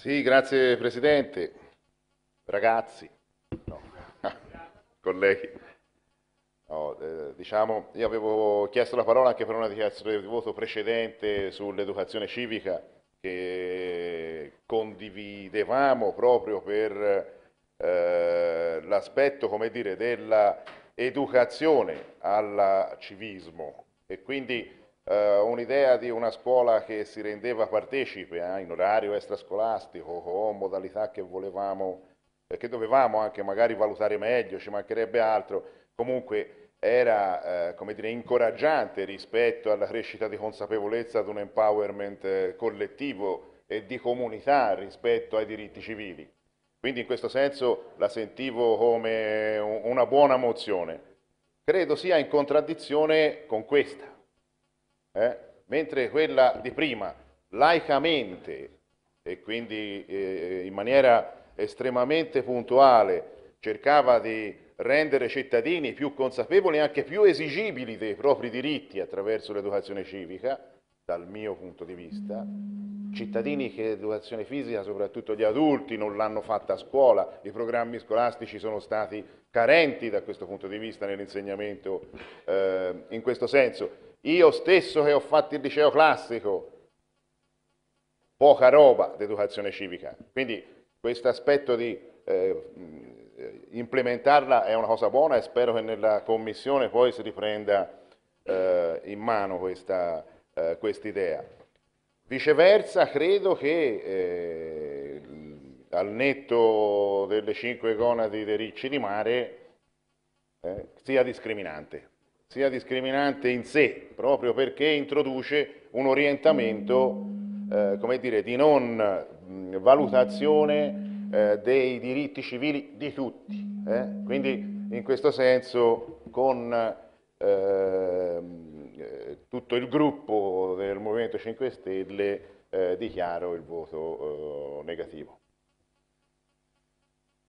Sì, grazie Presidente, ragazzi, no. colleghi. No, eh, diciamo, io avevo chiesto la parola anche per una dichiarazione di voto precedente sull'educazione civica che condividevamo proprio per eh, l'aspetto, come dire, dell'educazione al civismo e quindi eh, un'idea di una scuola che si rendeva partecipe eh, in orario extrascolastico o modalità che volevamo, eh, che dovevamo anche magari valutare meglio, ci mancherebbe altro, comunque era eh, come dire, incoraggiante rispetto alla crescita di consapevolezza ad un empowerment eh, collettivo e di comunità rispetto ai diritti civili. Quindi in questo senso la sentivo come una buona mozione. Credo sia in contraddizione con questa, eh? mentre quella di prima laicamente e quindi eh, in maniera estremamente puntuale cercava di rendere cittadini più consapevoli e anche più esigibili dei propri diritti attraverso l'educazione civica, dal mio punto di vista, cittadini che l'educazione fisica, soprattutto gli adulti, non l'hanno fatta a scuola, i programmi scolastici sono stati carenti da questo punto di vista nell'insegnamento eh, in questo senso. Io stesso che ho fatto il liceo classico, poca roba d'educazione civica, quindi questo aspetto di eh, implementarla è una cosa buona e spero che nella commissione poi si riprenda eh, in mano questa eh, idea. Viceversa credo che eh, al netto delle cinque gonadi dei ricci di mare eh, sia discriminante, sia discriminante in sé, proprio perché introduce un orientamento eh, come dire, di non valutazione eh, dei diritti civili di tutti. Eh. Quindi in questo senso con eh, tutto il gruppo Movimento 5 Stelle eh, dichiaro il voto eh, negativo.